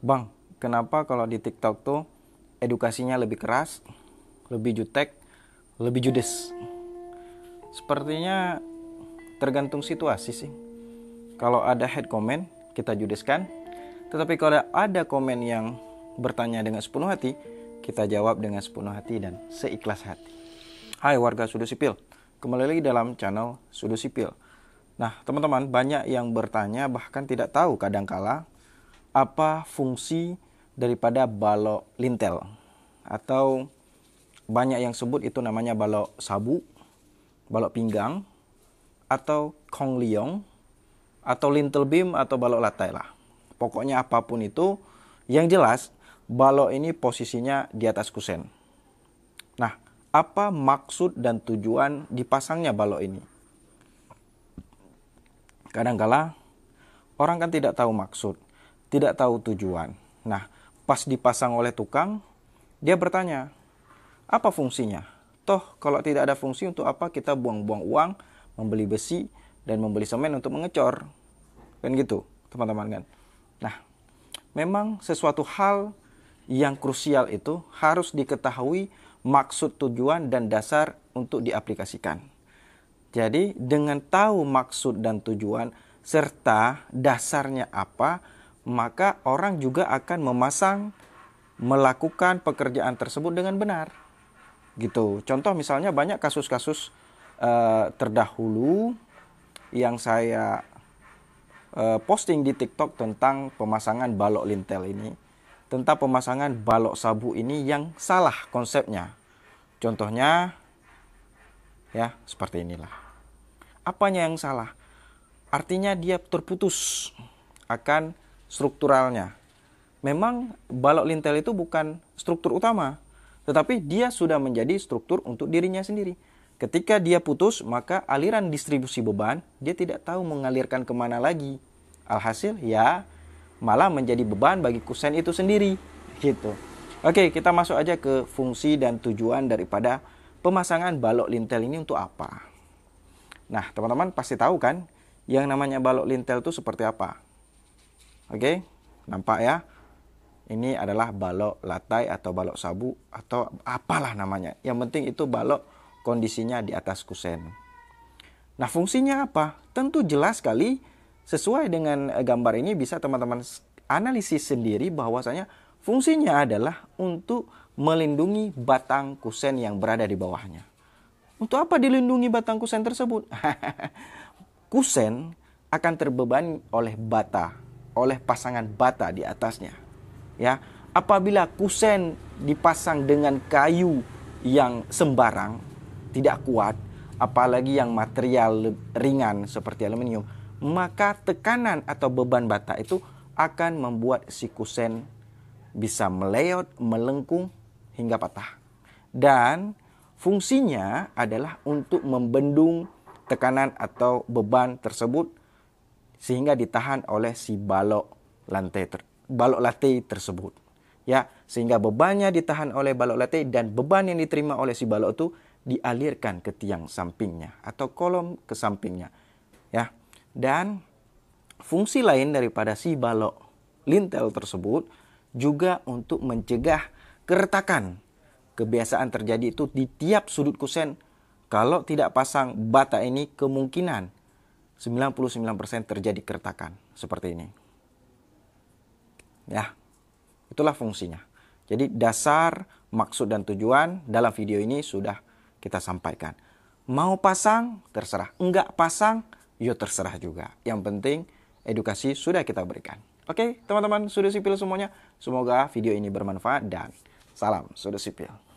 Bang, kenapa kalau di TikTok tuh edukasinya lebih keras, lebih jutek, lebih judes? Sepertinya tergantung situasi sih. Kalau ada head comment, kita judeskan. Tetapi kalau ada komen yang bertanya dengan sepenuh hati, kita jawab dengan sepenuh hati dan seikhlas hati. Hai warga Sudu Sipil, kembali lagi dalam channel Sudu Sipil. Nah, teman-teman, banyak yang bertanya bahkan tidak tahu kadang kala apa fungsi daripada balok lintel atau banyak yang sebut itu namanya balok sabu, balok pinggang atau kong liong atau lintel beam atau balok latai lah. Pokoknya apapun itu yang jelas balok ini posisinya di atas kusen. Nah, apa maksud dan tujuan dipasangnya balok ini? Kadangkala orang kan tidak tahu maksud tidak tahu tujuan. Nah, pas dipasang oleh tukang, dia bertanya, apa fungsinya? Toh, kalau tidak ada fungsi untuk apa kita buang-buang uang, membeli besi, dan membeli semen untuk mengecor. Kan gitu, teman-teman kan? Nah, memang sesuatu hal yang krusial itu harus diketahui maksud tujuan dan dasar untuk diaplikasikan. Jadi, dengan tahu maksud dan tujuan serta dasarnya apa, maka orang juga akan memasang melakukan pekerjaan tersebut dengan benar. Gitu. Contoh misalnya banyak kasus-kasus uh, terdahulu yang saya uh, posting di TikTok tentang pemasangan balok lintel ini, tentang pemasangan balok sabu ini yang salah konsepnya. Contohnya ya, seperti inilah. Apanya yang salah? Artinya dia terputus akan strukturalnya. Memang balok lintel itu bukan struktur utama, tetapi dia sudah menjadi struktur untuk dirinya sendiri. Ketika dia putus, maka aliran distribusi beban dia tidak tahu mengalirkan kemana lagi. Alhasil ya malah menjadi beban bagi kusen itu sendiri gitu. Oke, kita masuk aja ke fungsi dan tujuan daripada pemasangan balok lintel ini untuk apa. Nah, teman-teman pasti tahu kan yang namanya balok lintel itu seperti apa. Oke, nampak ya. Ini adalah balok latai atau balok sabu atau apalah namanya. Yang penting itu balok kondisinya di atas kusen. Nah, fungsinya apa? Tentu jelas sekali sesuai dengan eh, gambar ini bisa teman-teman analisis sendiri bahwasanya fungsinya adalah untuk melindungi batang kusen yang berada di bawahnya. Untuk apa dilindungi batang kusen tersebut? kusen akan terbebani oleh bata oleh pasangan bata di atasnya. Ya, apabila kusen dipasang dengan kayu yang sembarang, tidak kuat, apalagi yang material ringan seperti aluminium, maka tekanan atau beban bata itu akan membuat si kusen bisa meleot, melengkung hingga patah. Dan fungsinya adalah untuk membendung tekanan atau beban tersebut sehingga ditahan oleh si balok lantai ter, balok latih tersebut. Ya, sehingga bebannya ditahan oleh balok lantai dan beban yang diterima oleh si balok itu dialirkan ke tiang sampingnya atau kolom ke sampingnya. Ya. Dan fungsi lain daripada si balok lintel tersebut juga untuk mencegah keretakan. Kebiasaan terjadi itu di tiap sudut kusen kalau tidak pasang bata ini kemungkinan 99% terjadi keretakan seperti ini. Ya, itulah fungsinya. Jadi dasar, maksud dan tujuan dalam video ini sudah kita sampaikan. Mau pasang, terserah. Enggak pasang, yo ya terserah juga. Yang penting edukasi sudah kita berikan. Oke, teman-teman sudah sipil semuanya. Semoga video ini bermanfaat dan salam sudah sipil.